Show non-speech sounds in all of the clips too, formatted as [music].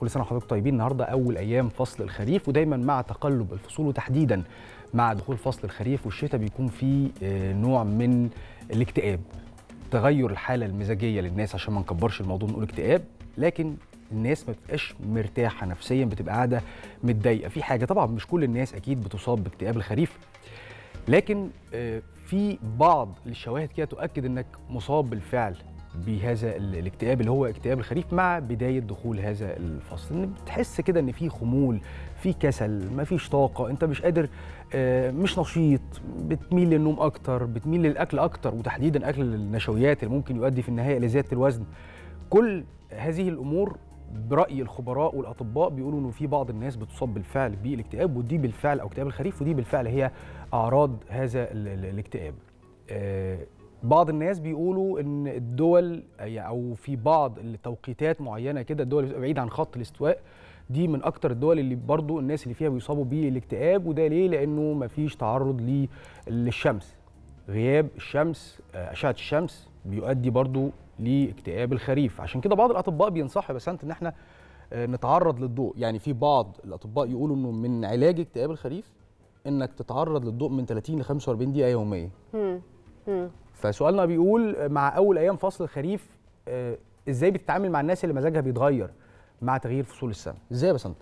كل سنه وحضرتك طيبين النهارده اول ايام فصل الخريف ودايما مع تقلب الفصول وتحديدا مع دخول فصل الخريف والشتاء بيكون في آه، نوع من الاكتئاب تغير الحاله المزاجيه للناس عشان ما نكبرش الموضوع نقول اكتئاب لكن الناس ما بتبقاش مرتاحه نفسيا بتبقى قاعده متضايقه في حاجه طبعا مش كل الناس اكيد بتصاب باكتئاب الخريف لكن آه، في بعض الشواهد كده تؤكد انك مصاب بالفعل بهذا الاكتئاب اللي هو اكتئاب الخريف مع بدايه دخول هذا الفصل ان بتحس كده ان في خمول في كسل مفيش طاقه انت مش قادر آه، مش نشيط بتميل للنوم اكتر بتميل للاكل اكتر وتحديدا اكل النشويات اللي ممكن يؤدي في النهايه الى زياده الوزن كل هذه الامور برأي الخبراء والأطباء بيقولوا إنه في بعض الناس بتصاب بالفعل بالاكتئاب ودي بالفعل أو اكتئاب الخريف ودي بالفعل هي أعراض هذا الاكتئاب. آه، بعض الناس بيقولوا ان الدول او في بعض التوقيتات معينه كده الدول بتبقى عن خط الاستواء دي من اكتر الدول اللي برضو الناس اللي فيها بيصابوا بالاكتئاب وده ليه لانه مفيش تعرض للشمس غياب الشمس آه، اشعه الشمس بيؤدي برضو لاكتئاب الخريف عشان كده بعض الاطباء بينصحوا بس انت ان احنا آه، نتعرض للضوء يعني في بعض الاطباء يقولوا انه من علاج اكتئاب الخريف انك تتعرض للضوء من 30 ل 45 دقيقه يوميا فسؤالنا بيقول مع اول ايام فصل الخريف آه، ازاي بتتعامل مع الناس اللي مزاجها بيتغير مع تغيير فصول السنه ازاي يا بسنت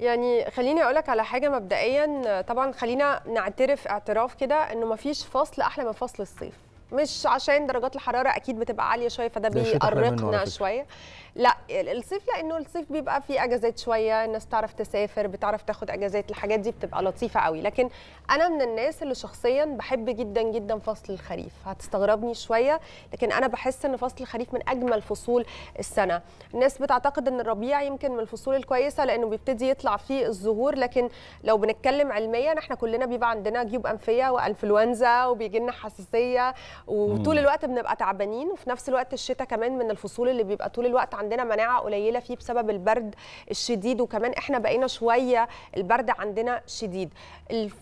يعني خليني اقول لك على حاجه مبدئيا طبعا خلينا نعترف اعتراف كده انه مفيش فصل احلى من فصل الصيف مش عشان درجات الحراره اكيد بتبقى عاليه شويه فده بيقرقنا شويه لا الصيف لانه الصيف بيبقى فيه اجازات شويه الناس تعرف تسافر بتعرف تاخد اجازات الحاجات دي بتبقى لطيفه قوي لكن انا من الناس اللي شخصيا بحب جدا جدا فصل الخريف هتستغربني شويه لكن انا بحس ان فصل الخريف من اجمل فصول السنه الناس بتعتقد ان الربيع يمكن من الفصول الكويسه لانه بيبتدي يطلع فيه الزهور لكن لو بنتكلم علميا احنا كلنا بيبقى عندنا جيوب انفيه وانفلونزا وبيجي لنا حساسيه وطول الوقت بنبقى تعبانين وفي نفس الوقت الشتاء كمان من الفصول اللي بيبقى طول الوقت عندنا مناعه قليله فيه بسبب البرد الشديد وكمان احنا بقينا شويه البرد عندنا شديد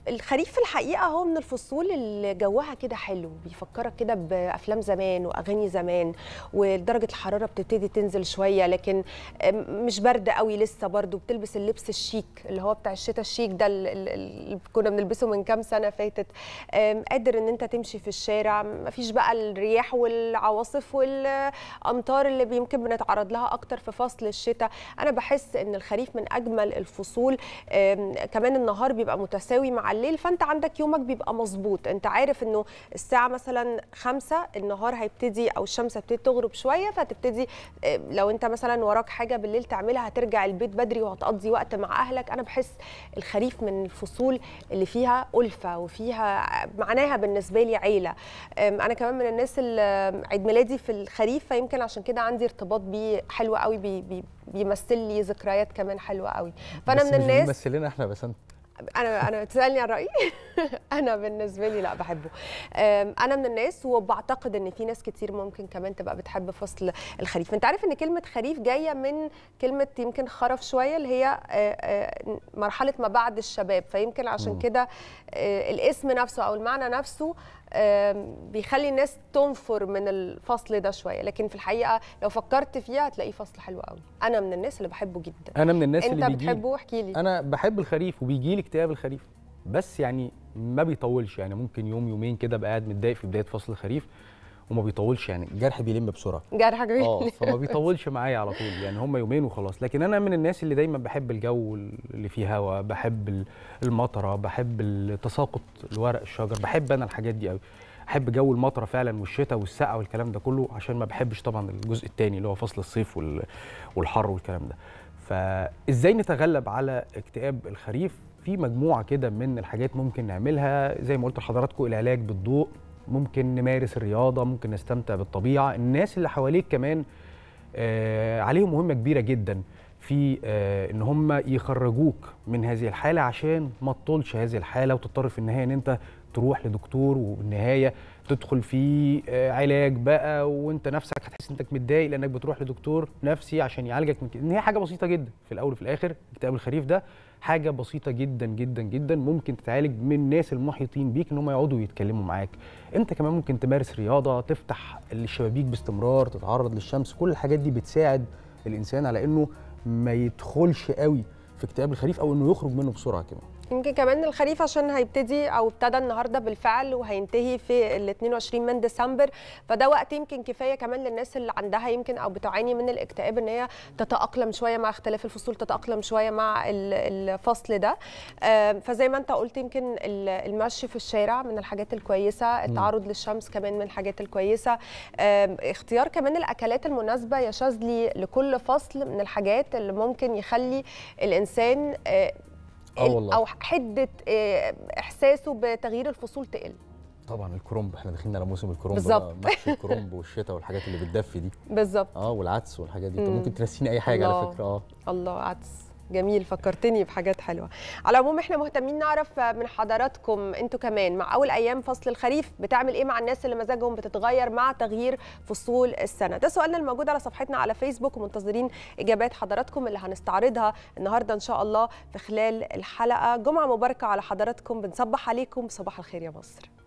الخريف الحقيقه هو من الفصول اللي جوها كده حلو بيفكرك كده بافلام زمان واغاني زمان ودرجه الحراره بتبتدي تنزل شويه لكن مش برد قوي لسه برضو بتلبس اللبس الشيك اللي هو بتاع الشتاء الشيك ده اللي كنا بنلبسه من كام سنه فاتت قادر ان انت تمشي في الشارع مفيش بقى الرياح والعواصف والامطار اللي يمكن بنتعرض هنتعرض لها اكتر في فصل الشتاء انا بحس ان الخريف من اجمل الفصول كمان النهار بيبقى متساوي مع الليل فانت عندك يومك بيبقى مظبوط انت عارف انه الساعه مثلا خمسة النهار هيبتدي او الشمس هتبتدي تغرب شويه فتبتدي لو انت مثلا وراك حاجه بالليل تعملها هترجع البيت بدري وهتقضي وقت مع اهلك انا بحس الخريف من الفصول اللي فيها الفه وفيها معناها بالنسبه لي عيله انا كمان من الناس اللي عيد ميلادي في الخريف فيمكن عشان كده عندي ارتباط بيه حلوه قوي بي بي بيمثل لي ذكريات كمان حلوه قوي فانا من الناس بس مش لنا احنا بس انت انا انا تسالني عن رايي [laughs] [laughs] انا بالنسبه لي لا بحبه انا من الناس وبعتقد ان في ناس كتير ممكن كمان تبقى بتحب فصل الخريف انت عارف ان كلمه خريف جايه من كلمه يمكن خرف شويه اللي هي آه، آه، مرحله ما بعد الشباب فيمكن عشان كده آه، الاسم نفسه او المعنى نفسه بيخلي الناس تنفر من الفصل ده شويه لكن في الحقيقه لو فكرت فيها هتلاقيه فصل حلو قوي انا من الناس اللي بحبه جدا انا من الناس انت اللي بتحبه احكي لي انا بحب الخريف وبيجي لي اكتئاب الخريف بس يعني ما بيطولش يعني ممكن يوم يومين كده ابقى قاعد متضايق في بدايه فصل الخريف وما بيطولش يعني الجرح بيلم بسرعه جرح بيلم اه فما بيطولش معايا على طول يعني هم يومين وخلاص لكن انا من الناس اللي دايما بحب الجو اللي فيه هواء بحب المطره بحب تساقط الورق الشجر بحب انا الحاجات دي قوي احب جو المطره فعلا والشتاء والسقعه والكلام ده كله عشان ما بحبش طبعا الجزء الثاني اللي هو فصل الصيف والحر والكلام ده فازاي نتغلب على اكتئاب الخريف في مجموعه كده من الحاجات ممكن نعملها زي ما قلت لحضراتكم العلاج بالضوء ممكن نمارس الرياضه ممكن نستمتع بالطبيعه الناس اللي حواليك كمان آه، عليهم مهمه كبيره جدا في آه، ان هم يخرجوك من هذه الحاله عشان ما تطولش هذه الحاله وتضطر في النهايه ان انت تروح لدكتور وبالنهايه تدخل في آه، علاج بقى وانت نفسك هتحس انك متضايق لانك بتروح لدكتور نفسي عشان يعالجك من كده ان هي حاجه بسيطه جدا في الاول وفي الاخر اكتئاب الخريف ده حاجه بسيطه جدا جدا جدا ممكن تتعالج من الناس المحيطين بيك ان هم يقعدوا يتكلموا معاك انت كمان ممكن تمارس رياضه تفتح الشبابيك باستمرار تتعرض للشمس كل الحاجات دي بتساعد الانسان على انه ما يدخلش قوي في اكتئاب الخريف او انه يخرج منه بسرعه كمان يمكن كمان الخريف عشان هيبتدي او ابتدى النهارده بالفعل وهينتهي في ال 22 من ديسمبر فده وقت يمكن كفايه كمان للناس اللي عندها يمكن او بتعاني من الاكتئاب ان هي تتاقلم شويه مع اختلاف الفصول تتاقلم شويه مع الفصل ده فزي ما انت قلت يمكن المشي في الشارع من الحاجات الكويسه التعرض للشمس كمان من الحاجات الكويسه اختيار كمان الاكلات المناسبه يا شاذلي لكل فصل من الحاجات اللي ممكن يخلي الانسان آه، آه والله او حده آه، احساسه بتغيير الفصول تقل طبعا الكرنب احنا داخلين على موسم الكرنب بالظبط محشي [laughs] الكرنب والشتاء والحاجات اللي بتدفي دي بالظبط اه والعدس والحاجات دي طب ممكن تنسيني اي حاجه الله. على فكره اه الله عدس جميل فكرتني بحاجات حلوه على العموم احنا مهتمين نعرف من حضراتكم انتوا كمان مع اول ايام فصل الخريف بتعمل ايه مع الناس اللي مزاجهم بتتغير مع تغيير فصول السنه ده سؤالنا الموجود على صفحتنا على فيسبوك ومنتظرين اجابات حضراتكم اللي هنستعرضها النهارده ان شاء الله في خلال الحلقه جمعه مباركه على حضراتكم بنصبح عليكم صباح الخير يا مصر